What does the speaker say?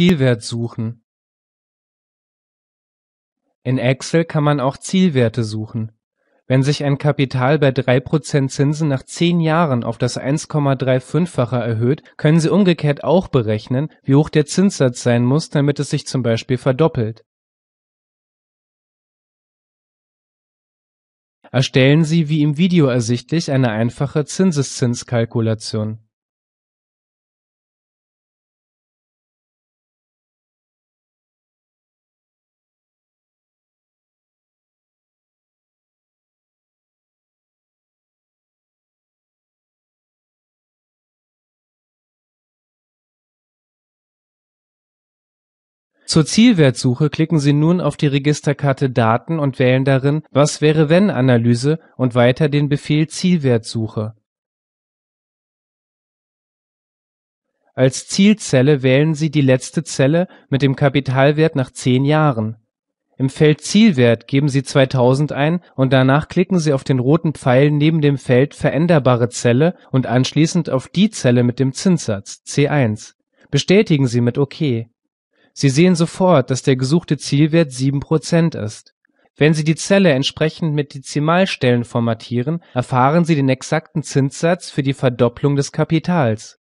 Zielwert suchen. In Excel kann man auch Zielwerte suchen. Wenn sich ein Kapital bei 3% Zinsen nach 10 Jahren auf das 1,35-fache erhöht, können Sie umgekehrt auch berechnen, wie hoch der Zinssatz sein muss, damit es sich zum Beispiel verdoppelt. Erstellen Sie, wie im Video ersichtlich, eine einfache Zinseszinskalkulation Zur Zielwertsuche klicken Sie nun auf die Registerkarte Daten und wählen darin Was-wäre-wenn-Analyse und weiter den Befehl Zielwertsuche. Als Zielzelle wählen Sie die letzte Zelle mit dem Kapitalwert nach 10 Jahren. Im Feld Zielwert geben Sie 2000 ein und danach klicken Sie auf den roten Pfeil neben dem Feld Veränderbare Zelle und anschließend auf die Zelle mit dem Zinssatz C1. Bestätigen Sie mit OK Sie sehen sofort, dass der gesuchte Zielwert 7% ist. Wenn Sie die Zelle entsprechend mit Dezimalstellen formatieren, erfahren Sie den exakten Zinssatz für die Verdopplung des Kapitals